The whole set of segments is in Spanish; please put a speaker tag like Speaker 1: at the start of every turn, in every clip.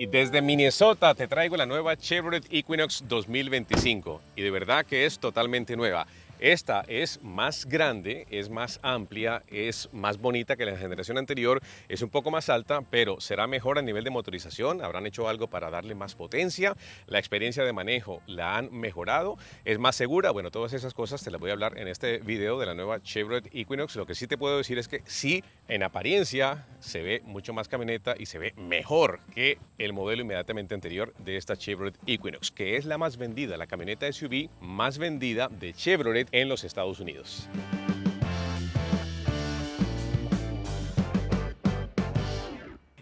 Speaker 1: Y desde Minnesota te traigo la nueva Chevrolet Equinox 2025. Y de verdad que es totalmente nueva. Esta es más grande, es más amplia, es más bonita que la generación anterior, es un poco más alta, pero será mejor a nivel de motorización, habrán hecho algo para darle más potencia, la experiencia de manejo la han mejorado, es más segura, bueno, todas esas cosas te las voy a hablar en este video de la nueva Chevrolet Equinox, lo que sí te puedo decir es que sí, en apariencia se ve mucho más camioneta y se ve mejor que el modelo inmediatamente anterior de esta Chevrolet Equinox, que es la más vendida, la camioneta SUV más vendida de Chevrolet en los Estados Unidos.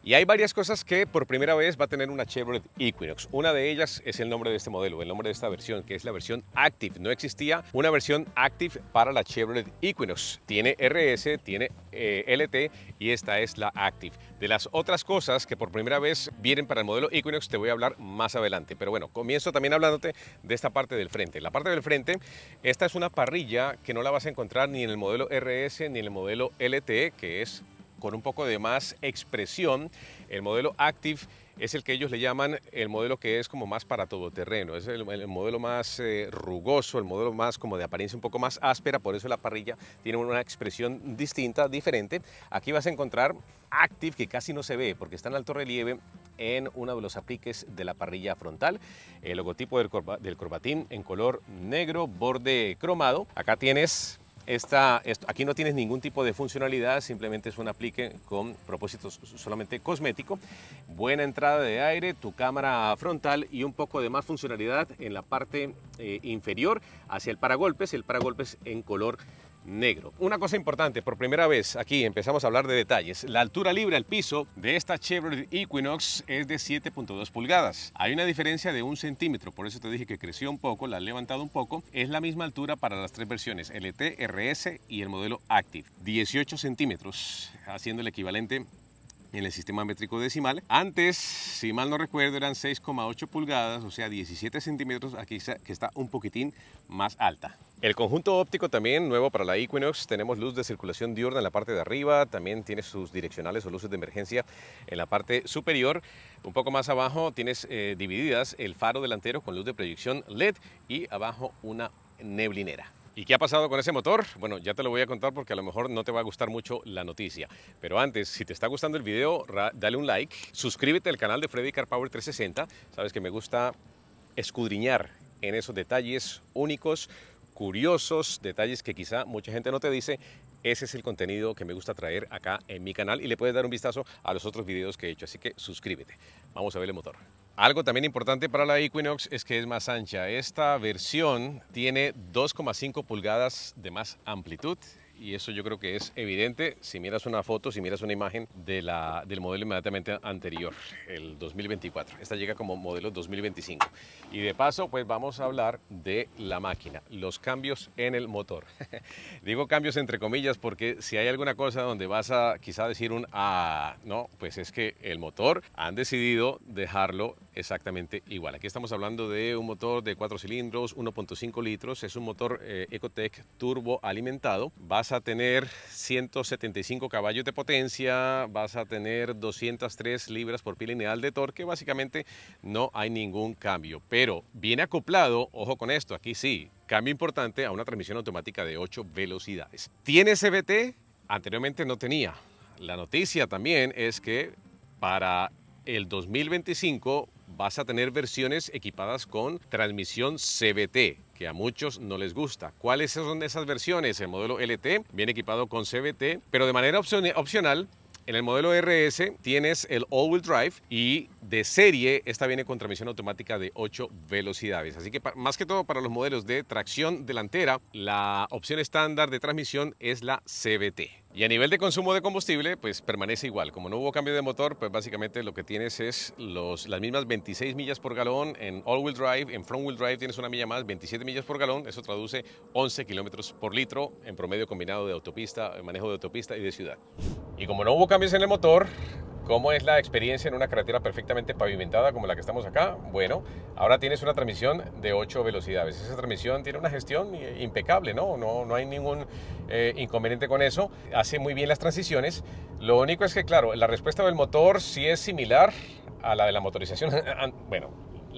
Speaker 1: Y hay varias cosas que por primera vez va a tener una Chevrolet Equinox. Una de ellas es el nombre de este modelo, el nombre de esta versión, que es la versión Active. No existía una versión Active para la Chevrolet Equinox. Tiene RS, tiene eh, LT y esta es la Active. De las otras cosas que por primera vez vienen para el modelo Equinox te voy a hablar más adelante. Pero bueno, comienzo también hablándote de esta parte del frente. La parte del frente, esta es una parrilla que no la vas a encontrar ni en el modelo RS ni en el modelo LT, que es con un poco de más expresión. El modelo Active es el que ellos le llaman el modelo que es como más para todoterreno, es el, modelo más eh, rugoso, el modelo más como de apariencia un poco más áspera, por eso la parrilla tiene una expresión distinta, diferente. Aquí vas a encontrar Active que casi no se ve porque está en alto relieve en uno de los apliques de la parrilla frontal. El logotipo del, del corbatín en color negro, borde cromado. Acá tienes aquí no tienes ningún tipo de funcionalidad, simplemente es un aplique con propósitos solamente cosmético. Buena entrada de aire, tu cámara frontal y un poco de más funcionalidad en la parte eh, inferior hacia el paragolpes, el paragolpes en color negro. Una cosa importante, por primera vez aquí empezamos a hablar de detalles. La altura libre al piso de esta Chevrolet Equinox es de 7.2 pulgadas. Hay una diferencia de un centímetro, por eso te dije que creció un poco, la han levantado un poco. Es la misma altura para las tres versiones, LT, RS y el modelo Active. 18 centímetros, haciendo el equivalente en el sistema métrico decimal. Antes, si mal no recuerdo, eran 6,8 pulgadas, o sea 17 centímetros, aquí que está un poquitín más alta. El conjunto óptico también, nuevo para la Equinox, tenemos luz de circulación diurna en la parte de arriba, también tiene sus direccionales o luces de emergencia en la parte superior. Un poco más abajo tienes eh, divididas el faro delantero con luz de proyección LED y abajo una neblinera. ¿Y qué ha pasado con ese motor? Bueno, ya te lo voy a contar porque a lo mejor no te va a gustar mucho la noticia. Pero antes, si te está gustando el video, dale un like, suscríbete al canal de Freddy Car Power 360. Sabes que me gusta escudriñar en esos detalles únicos, curiosos, detalles que quizá mucha gente no te dice. Ese es el contenido que me gusta traer acá en mi canal y le puedes dar un vistazo a los otros videos que he hecho. Así que suscríbete. Vamos a ver el motor. Algo también importante para la Equinox es que es más ancha. Esta versión tiene 2,5 pulgadas de más amplitud y eso yo creo que es evidente si miras una foto, si miras una imagen de la, del modelo inmediatamente anterior, el 2024. Esta llega como modelo 2025. Y de paso, pues vamos a hablar de la máquina, los cambios en el motor. Digo cambios entre comillas porque si hay alguna cosa donde vas a quizá decir un ah, no, pues es que el motor han decidido dejarlo exactamente igual. Aquí estamos hablando de un motor de 4 cilindros, 1.5 litros, es un motor eh, Ecotec turbo alimentado. Vas a tener 175 caballos de potencia, vas a tener 203 libras por pie lineal de torque, básicamente no hay ningún cambio, pero viene acoplado, ojo con esto, aquí sí, cambio importante a una transmisión automática de 8 velocidades. ¿Tiene CVT? Anteriormente no tenía. La noticia también es que para el 2025 vas a tener versiones equipadas con transmisión CBT, que a muchos no les gusta. ¿Cuáles son esas versiones? El modelo LT viene equipado con CBT, pero de manera opcional en el modelo RS tienes el all-wheel drive y de serie esta viene con transmisión automática de 8 velocidades. Así que más que todo para los modelos de tracción delantera, la opción estándar de transmisión es la CBT. Y a nivel de consumo de combustible, pues permanece igual. Como no hubo cambio de motor, pues básicamente lo que tienes es los, las mismas 26 millas por galón en all-wheel drive, en front-wheel drive tienes una milla más, 27 millas por galón, eso traduce 11 kilómetros por litro en promedio combinado de autopista, manejo de autopista y de ciudad. Y como no hubo cambios en el motor, ¿Cómo es la experiencia en una carretera perfectamente pavimentada como la que estamos acá? Bueno, ahora tienes una transmisión de 8 velocidades. Esa transmisión tiene una gestión impecable, ¿no? No, no hay ningún eh, inconveniente con eso. Hace muy bien las transiciones. Lo único es que, claro, la respuesta del motor sí es similar a la de la motorización. bueno,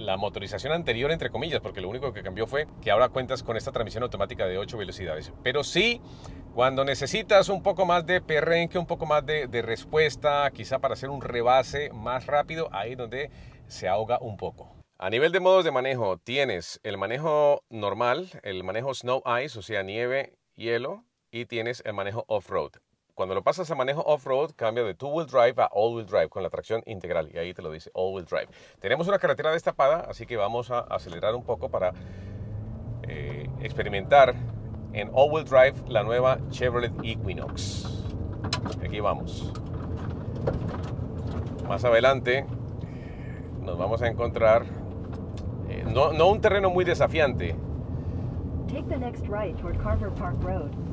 Speaker 1: la motorización anterior, entre comillas, porque lo único que cambió fue que ahora cuentas con esta transmisión automática de 8 velocidades. Pero sí, cuando necesitas un poco más de perrenque, un poco más de, de respuesta, quizá para hacer un rebase más rápido, ahí donde se ahoga un poco. A nivel de modos de manejo, tienes el manejo normal, el manejo snow ice, o sea, nieve, hielo, y tienes el manejo off-road cuando lo pasas a manejo off-road, cambia de two-wheel drive a all-wheel drive con la tracción integral. Y ahí te lo dice all-wheel drive. Tenemos una carretera destapada, así que vamos a acelerar un poco para eh, experimentar en all-wheel drive la nueva Chevrolet Equinox. Aquí vamos. Más adelante nos vamos a encontrar eh, no, no un terreno muy desafiante.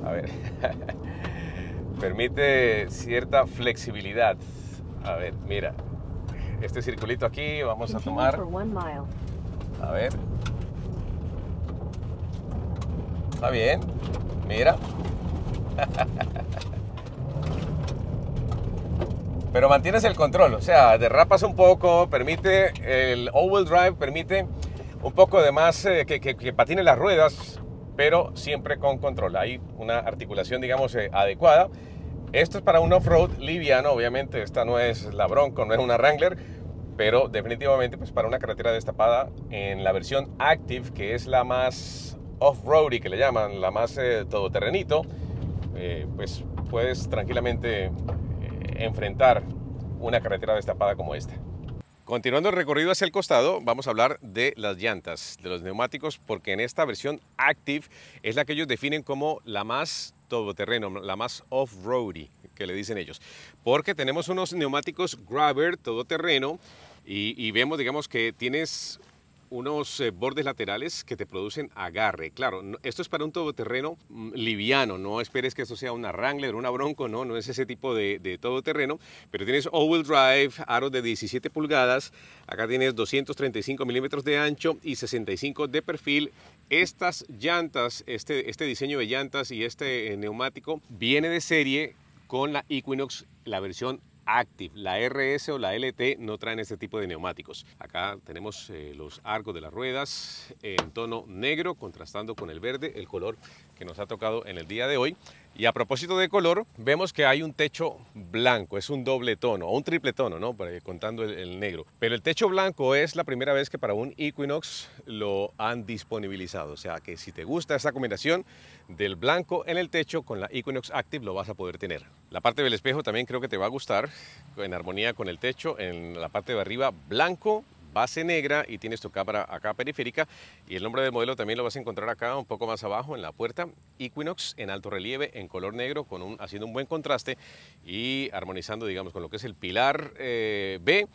Speaker 1: A ver. permite cierta flexibilidad. A ver, mira, este circulito aquí vamos a tomar. A ver. Está bien, mira. Pero mantienes el control, o sea, derrapas un poco, permite, el all-wheel drive permite un poco de más eh, que, que, que patine las ruedas, pero siempre con control. Hay una articulación, digamos, eh, adecuada. Esto es para un off-road liviano, obviamente, esta no es la Bronco, no es una Wrangler, pero definitivamente pues para una carretera destapada en la versión Active, que es la más off y que le llaman, la más todo eh, todoterrenito, eh, pues puedes tranquilamente enfrentar una carretera destapada como esta. Continuando el recorrido hacia el costado, vamos a hablar de las llantas, de los neumáticos, porque en esta versión Active es la que ellos definen como la más todoterreno, la más off-roady, que le dicen ellos. Porque tenemos unos neumáticos grabber todoterreno y, y vemos, digamos, que tienes unos eh, bordes laterales que te producen agarre. Claro, esto es para un todoterreno mm, liviano, no esperes que esto sea una Wrangler, una Bronco, no, no es ese tipo de, todoterreno, pero tienes all-wheel drive, aros de 17 pulgadas, acá tienes 235 milímetros de ancho y 65 de perfil. Estas llantas, este, este diseño de llantas y este eh, neumático viene de serie con la Equinox, la versión Active. La RS o la LT no traen este tipo de neumáticos. Acá tenemos eh, los arcos de las ruedas en tono negro, contrastando con el verde, el color que nos ha tocado en el día de hoy. Y a propósito de color, vemos que hay un techo blanco, es un doble tono, o un triple tono, ¿no? contando el, negro. Pero el techo blanco es la primera vez que para un Equinox lo han disponibilizado. O sea que si te gusta esa combinación del blanco en el techo con la Equinox Active lo vas a poder tener. La parte del espejo también creo que te va a gustar, en armonía con el techo, en la parte de arriba blanco base negra y tienes tu cámara acá periférica. Y el nombre del modelo también lo vas a encontrar acá un poco más abajo en la puerta. Equinox en alto relieve, en color negro, con un, haciendo un buen contraste y armonizando, digamos, con lo que es el pilar eh, B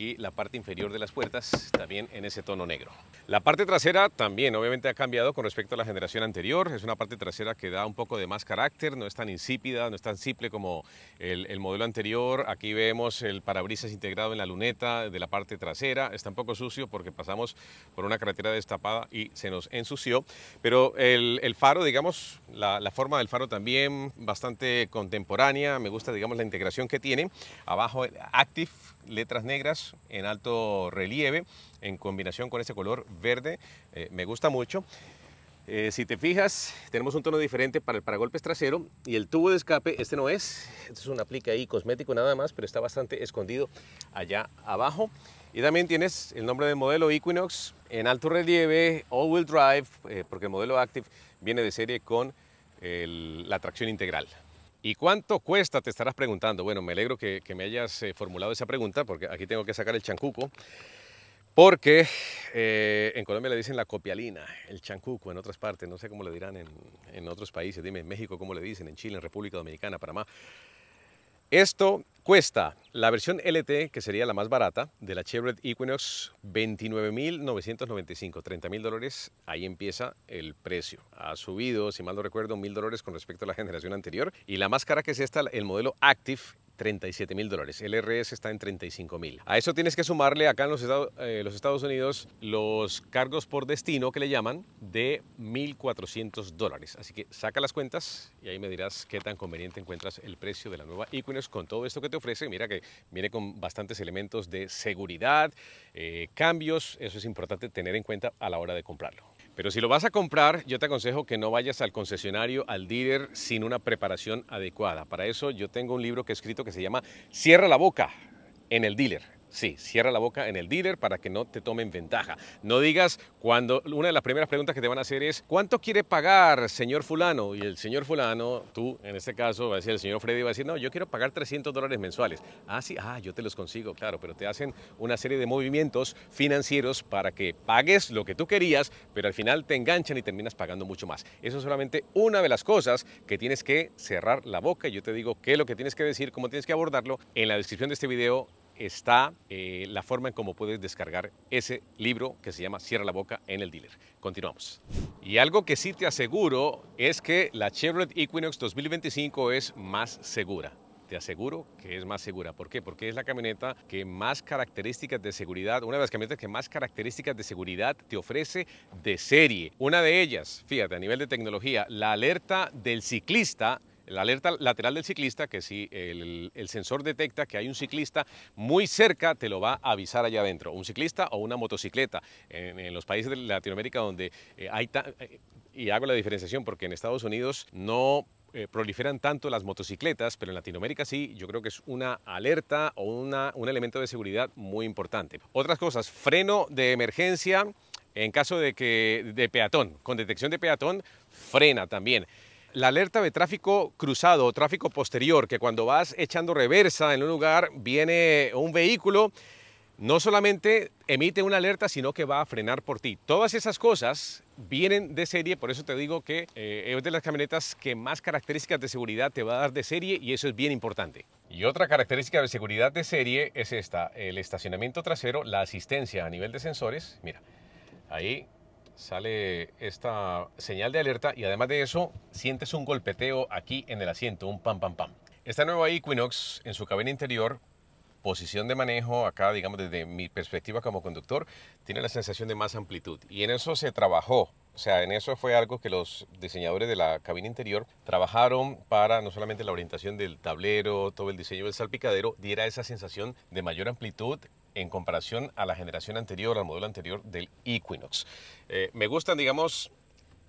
Speaker 1: y la parte inferior de las puertas también en ese tono negro. La parte trasera también obviamente ha cambiado con respecto a la generación anterior, es una parte trasera que da un poco de más carácter, no es tan insípida, no es tan simple como el, modelo anterior, aquí vemos el parabrisas integrado en la luneta de la parte trasera, está un poco sucio porque pasamos por una carretera destapada y se nos ensució, pero el, faro, digamos, la forma del faro también bastante contemporánea, me gusta digamos la integración que tiene, abajo Active, letras negras, en alto relieve en combinación con ese color verde. Eh, me gusta mucho. Eh, si te fijas, tenemos un tono diferente para el paragolpes trasero y el tubo de escape, este no es, este es un aplique ahí cosmético nada más, pero está bastante escondido allá abajo. Y también tienes el nombre del modelo Equinox en alto relieve, all-wheel drive, eh, porque el modelo Active viene de serie con la tracción integral. ¿Y cuánto cuesta? Te estarás preguntando. Bueno, me alegro que, me hayas eh, formulado esa pregunta porque aquí tengo que sacar el chancuco. Porque eh, en Colombia le dicen la copialina, el chancuco, en otras partes, no sé cómo le dirán en, en otros países. Dime, en México cómo le dicen, en Chile, en República Dominicana, Panamá. Esto cuesta la versión LT, que sería la más barata, de la Chevrolet Equinox, 29.995, 30.000 dólares. Ahí empieza el precio. Ha subido, si mal no recuerdo, 1.000 dólares con respecto a la generación anterior. Y la más cara que es esta, el modelo Active, 37 mil dólares. El RS está en 35.000, A eso tienes que sumarle acá en eh, los, Estados, Unidos los cargos por destino que le llaman de 1.400 dólares. Así que saca las cuentas y ahí me dirás qué tan conveniente encuentras el precio de la nueva Equinox con todo esto que te ofrece. Mira que viene con bastantes elementos de seguridad, eh, cambios. Eso es importante tener en cuenta a la hora de comprarlo. Pero si lo vas a comprar, yo te aconsejo que no vayas al concesionario, al dealer, sin una preparación adecuada. Para eso yo tengo un libro que he escrito que se llama Cierra la boca en el dealer Sí, cierra la boca en el dealer para que no te tomen ventaja. No digas cuando una de las primeras preguntas que te van a hacer es ¿cuánto quiere pagar, señor fulano? Y el señor fulano, tú en este caso, va a decir, el señor Freddy va a decir, no, yo quiero pagar 300 dólares mensuales. Ah, sí, ah, yo te los consigo, claro, pero te hacen una serie de movimientos financieros para que pagues lo que tú querías, pero al final te enganchan y terminas pagando mucho más. Eso es solamente una de las cosas que tienes que cerrar la boca. y Yo te digo qué es lo que tienes que decir, cómo tienes que abordarlo. En la descripción de este video está eh, la forma en cómo puedes descargar ese libro que se llama Cierra la boca en el dealer. Continuamos. Y algo que sí te aseguro es que la Chevrolet Equinox 2025 es más segura te aseguro que es más segura. ¿Por qué? Porque es la camioneta que más características de seguridad, una de las camionetas que más características de seguridad te ofrece de serie. Una de ellas, fíjate, a nivel de tecnología, la alerta del ciclista la alerta lateral del ciclista, que si el, sensor detecta que hay un ciclista muy cerca, te lo va a avisar allá adentro, un ciclista o una motocicleta. En, los países de Latinoamérica donde eh, hay... Eh, y hago la diferenciación porque en Estados Unidos no eh, proliferan tanto las motocicletas, pero en Latinoamérica sí, yo creo que es una alerta o una, un elemento de seguridad muy importante. Otras cosas, freno de emergencia en caso de que de peatón, con detección de peatón, frena también. La alerta de tráfico cruzado o tráfico posterior, que cuando vas echando reversa en un lugar viene un vehículo, no solamente emite una alerta, sino que va a frenar por ti. Todas esas cosas vienen de serie, por eso te digo que eh, es de las camionetas que más características de seguridad te va a dar de serie y eso es bien importante. Y otra característica de seguridad de serie es esta, el estacionamiento trasero, la asistencia a nivel de sensores. Mira, ahí sale esta señal de alerta y además de eso sientes un golpeteo aquí en el asiento, un pam pam pam. Esta nueva Equinox en su cabina interior, posición de manejo acá, digamos desde mi perspectiva como conductor, tiene la sensación de más amplitud y en eso se trabajó. O sea, en eso fue algo que los diseñadores de la cabina interior trabajaron para no solamente la orientación del tablero, todo el diseño del salpicadero, diera esa sensación de mayor amplitud en comparación a la generación anterior, al modelo anterior del Equinox. Eh, me gustan, digamos,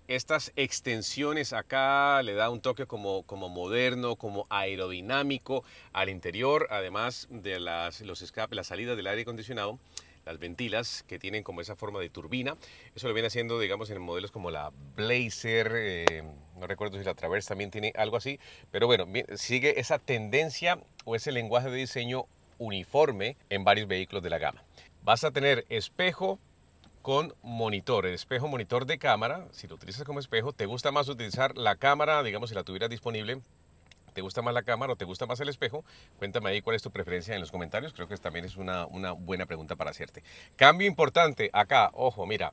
Speaker 1: estas extensiones acá, le da un toque como, como moderno, como aerodinámico al interior, además de las, los escapes, las salidas del aire acondicionado las ventilas que tienen como esa forma de turbina. Eso lo viene haciendo, digamos, en modelos como la Blazer, eh, no recuerdo si la Traverse también tiene algo así, pero bueno, sigue esa tendencia o ese lenguaje de diseño uniforme en varios vehículos de la gama. Vas a tener espejo con monitor, el espejo monitor de cámara, si lo utilizas como espejo, te gusta más utilizar la cámara, digamos si la tuvieras disponible, ¿Te gusta más la cámara o te gusta más el espejo? Cuéntame ahí cuál es tu preferencia en los comentarios. Creo que también es una, una buena pregunta para hacerte. Cambio importante acá, ojo, mira,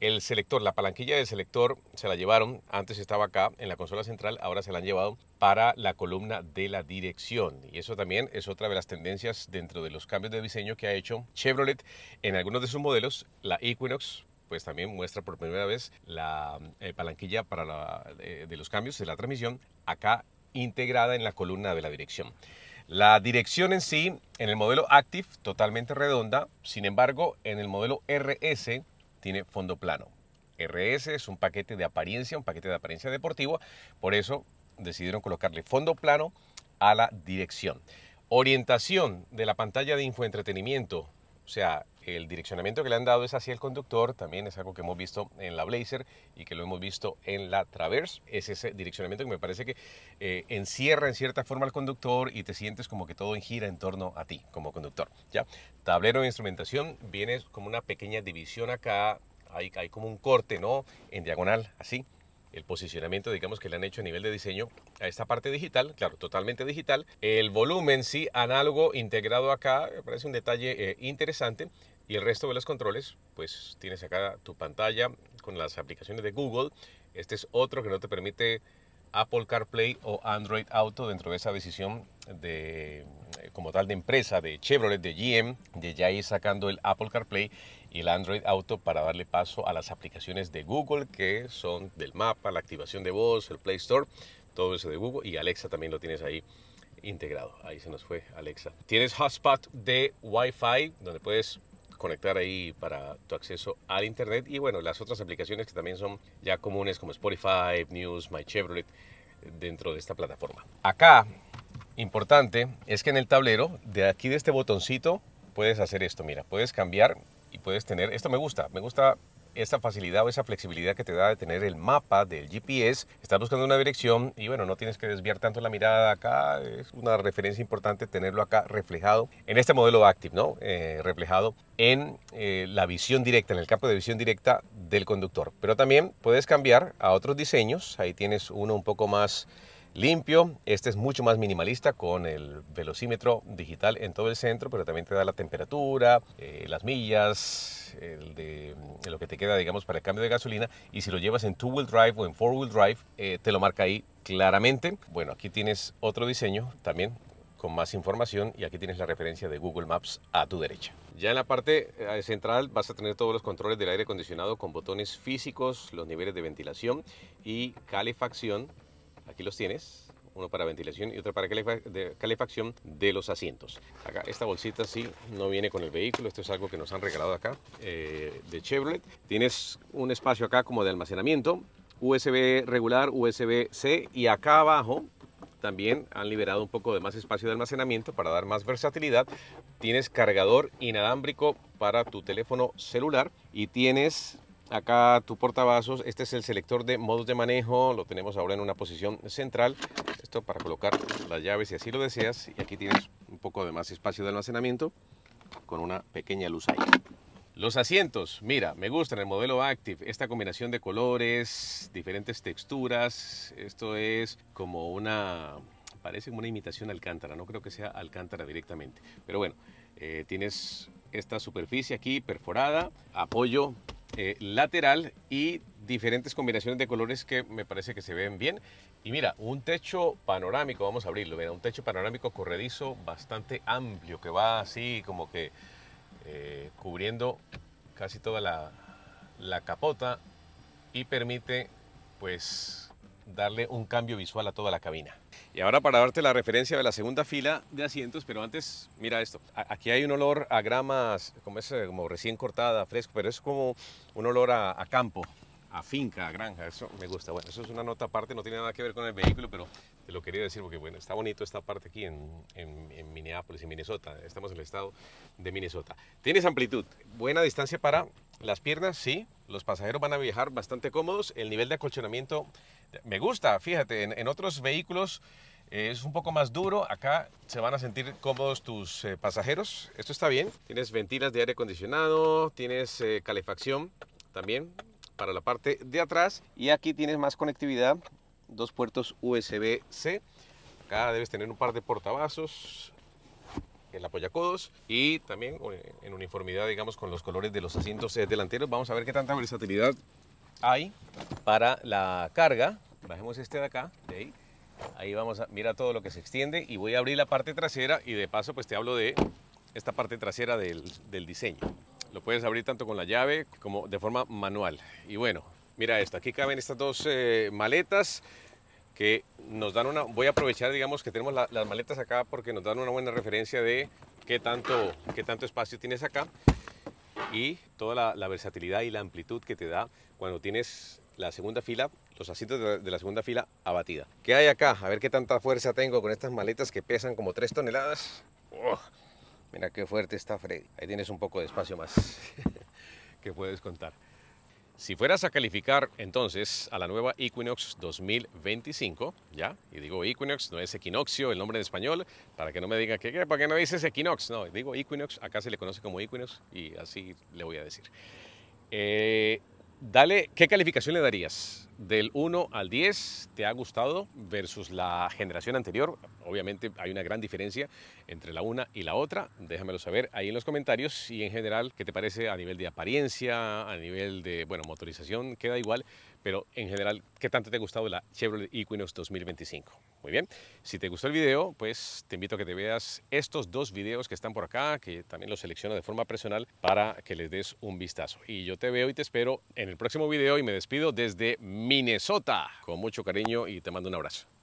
Speaker 1: el selector, la palanquilla del selector se la llevaron, antes estaba acá en la consola central, ahora se la han llevado para la columna de la dirección. Y eso también es otra de las tendencias dentro de los cambios de diseño que ha hecho Chevrolet en algunos de sus modelos, la Equinox, pues también muestra por primera vez la eh, palanquilla para eh, de los cambios de la transmisión acá integrada en la columna de la dirección. La dirección en sí, en el modelo Active, totalmente redonda, sin embargo, en el modelo RS tiene fondo plano. RS es un paquete de apariencia, un paquete de apariencia deportiva, por eso decidieron colocarle fondo plano a la dirección. Orientación de la pantalla de infoentretenimiento o sea, el direccionamiento que le han dado es hacia el conductor, también es algo que hemos visto en la Blazer y que lo hemos visto en la Traverse. Es ese direccionamiento que me parece que eh, encierra en cierta forma al conductor y te sientes como que todo gira en torno a ti como conductor. ¿ya? Tablero de instrumentación, viene como una pequeña división acá, hay, hay como un corte ¿no? en diagonal, así el posicionamiento, digamos, que le han hecho a nivel de diseño a esta parte digital, claro, totalmente digital. El volumen, sí, análogo integrado acá, me parece un detalle eh, interesante. Y el resto de los controles, pues tienes acá tu pantalla con las aplicaciones de Google. Este es otro que no te permite Apple CarPlay o Android Auto dentro de esa decisión de eh, como tal de empresa de Chevrolet, de GM, de ya ir sacando el Apple CarPlay y el Android Auto para darle paso a las aplicaciones de Google que son del mapa, la activación de voz, el Play Store, todo eso de Google y Alexa también lo tienes ahí integrado. Ahí se nos fue Alexa. Tienes hotspot de Wi-Fi donde puedes conectar ahí para tu acceso al internet y bueno, las otras aplicaciones que también son ya comunes como Spotify, News, My Chevrolet dentro de esta plataforma. Acá importante es que en el tablero de aquí de este botoncito puedes hacer esto, mira, puedes cambiar y puedes tener, esto me gusta, me gusta esta facilidad o esa flexibilidad que te da de tener el mapa del GPS, estás buscando una dirección y bueno, no tienes que desviar tanto la mirada acá, es una referencia importante tenerlo acá reflejado en este modelo Active, ¿no? Eh, reflejado en eh, la visión directa, en el campo de visión directa del conductor. Pero también puedes cambiar a otros diseños, ahí tienes uno un poco más limpio. Este es mucho más minimalista con el velocímetro digital en todo el centro, pero también te da la temperatura, eh, las millas, de, mm, lo que te queda, digamos, para el cambio de gasolina. Y si lo llevas en two-wheel drive o en four-wheel drive, eh, te lo marca ahí claramente. Bueno, aquí tienes otro diseño también con más información y aquí tienes la referencia de Google Maps a tu derecha. Ya en la parte eh, central vas a tener todos los controles del aire acondicionado con botones físicos, los niveles de ventilación y calefacción Aquí los tienes, uno para ventilación y otro para calefacción de los asientos. Acá esta bolsita sí no viene con el vehículo, esto es algo que nos han regalado acá eh, de Chevrolet. Tienes un espacio acá como de almacenamiento, USB regular, USB-C y acá abajo también han liberado un poco de más espacio de almacenamiento para dar más versatilidad. Tienes cargador inalámbrico para tu teléfono celular y tienes Acá tu portavasos, este es el selector de modos de manejo, lo tenemos ahora en una posición central. Esto para colocar las llaves si así lo deseas. Y aquí tienes un poco de más espacio de almacenamiento con una pequeña luz ahí. Los asientos, mira, me gustan el modelo Active, esta combinación de colores, diferentes texturas, esto es como una, parece una imitación alcántara, no creo que sea alcántara directamente, pero bueno, eh, tienes esta superficie aquí perforada, apoyo eh, lateral y diferentes combinaciones de colores que me parece que se ven bien. Y mira, un techo panorámico, vamos a abrirlo, mira, un techo panorámico corredizo bastante amplio que va así como que eh, cubriendo casi toda la, la capota y permite pues darle un cambio visual a toda la cabina. Y ahora para darte la referencia de la segunda fila de asientos, pero antes, mira esto. Aquí hay un olor a gramas, como, es, eh, como recién cortada, fresco, pero es como un olor a campo a finca, a granja, eso me gusta. Bueno, eso es una nota aparte, no tiene nada que ver con el vehículo, pero te lo quería decir porque, bueno, está bonito esta parte aquí en, en, Minneapolis, en Minnesota. Estamos en el estado de Minnesota. Tienes amplitud, buena distancia para las piernas, sí. Los pasajeros van a viajar bastante cómodos. El nivel de acolchonamiento me gusta, fíjate, en, otros vehículos eh, es un poco más duro. Acá se van a sentir cómodos tus eh, pasajeros. Esto está bien. Tienes ventilas de aire acondicionado, tienes eh, calefacción también para la parte de atrás. Y aquí tienes más conectividad, dos puertos USB-C. Acá debes tener un par de portavasos, el apoyacodos y también eh, en uniformidad, digamos, con los colores de los asientos eh, delanteros. Vamos a ver qué tanta versatilidad hay para la carga. Bajemos este de acá, de ahí. Ahí vamos a, mira todo lo que se extiende y voy a abrir la parte trasera y de paso pues te hablo de esta parte trasera del, del diseño. Lo puedes abrir tanto con la llave como de forma manual. Y bueno, mira esto, aquí caben estas dos eh, maletas que nos dan una, voy a aprovechar digamos que tenemos las maletas acá porque nos dan una buena referencia de qué tanto, qué tanto espacio tienes acá y toda la, versatilidad y la amplitud que te da cuando tienes la segunda fila, los asientos de la, segunda fila abatida. ¿Qué hay acá? A ver qué tanta fuerza tengo con estas maletas que pesan como 3 toneladas. Mira qué fuerte está Freddy. Ahí tienes un poco de espacio más que puedes contar. Si fueras a calificar entonces a la nueva Equinox 2025, ¿ya? Y digo Equinox, no es equinoccio el nombre en español, para que no me digan que, ¿qué? ¿para qué no dices Equinox? No, digo Equinox, acá se le conoce como Equinox y así le voy a decir. Eh, Dale, ¿qué calificación le darías? Del 1 al 10, ¿te ha gustado versus la generación anterior? Obviamente hay una gran diferencia entre la una y la otra. Déjamelo saber ahí en los comentarios y en general, ¿qué te parece a nivel de apariencia, a nivel de, bueno, motorización? Queda igual, pero en general, ¿qué tanto te ha gustado la Chevrolet Equinox 2025? Muy bien, si te gustó el video, pues te invito a que te veas estos dos videos que están por acá, que también los selecciono de forma personal para que les des un vistazo. Y yo te veo y te espero en el próximo video y me despido desde Minnesota con mucho cariño y te mando un abrazo.